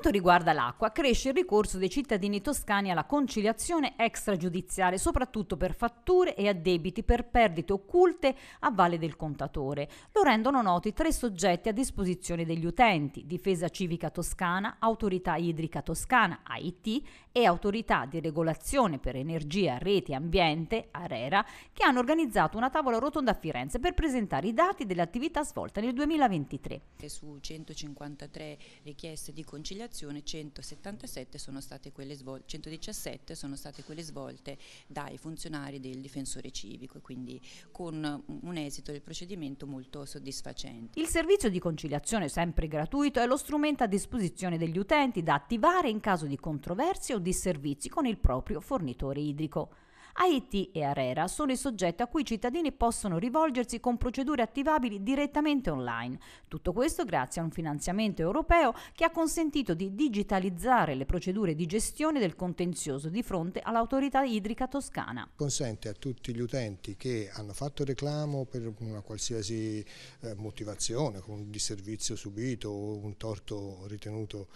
quanto riguarda l'acqua, cresce il ricorso dei cittadini toscani alla conciliazione extragiudiziale, soprattutto per fatture e addebiti per perdite occulte a valle del contatore. Lo rendono noti tre soggetti a disposizione degli utenti, Difesa Civica Toscana, Autorità Idrica Toscana, AIT, e Autorità di Regolazione per Energia, Rete e Ambiente, ARERA, che hanno organizzato una tavola rotonda a Firenze per presentare i dati dell'attività svolta nel 2023. Su 153 richieste di conciliazione operazioni 177 sono state quelle svolte, 117 sono state quelle svolte dai funzionari del difensore civico, quindi con un esito del procedimento molto soddisfacente. Il servizio di conciliazione sempre gratuito è lo strumento a disposizione degli utenti da attivare in caso di controversie o disservizi con il proprio fornitore idrico. Haiti e ARERA sono i soggetti a cui i cittadini possono rivolgersi con procedure attivabili direttamente online. Tutto questo grazie a un finanziamento europeo che ha consentito di digitalizzare le procedure di gestione del contenzioso di fronte all'autorità idrica toscana. Consente a tutti gli utenti che hanno fatto reclamo per una qualsiasi eh, motivazione, un disservizio subito o un torto ritenuto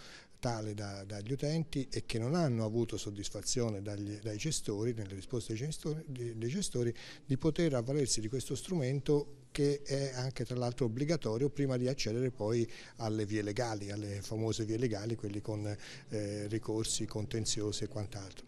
tale da, dagli utenti e che non hanno avuto soddisfazione dagli, dai gestori, nelle risposte dei gestori, dei gestori, di poter avvalersi di questo strumento che è anche tra l'altro obbligatorio prima di accedere poi alle vie legali, alle famose vie legali, quelli con eh, ricorsi contenziosi e quant'altro.